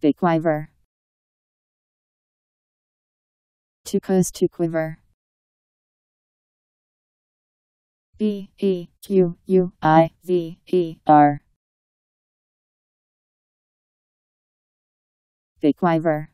To quiver. To cause to quiver. B E Q U I V E R. To quiver.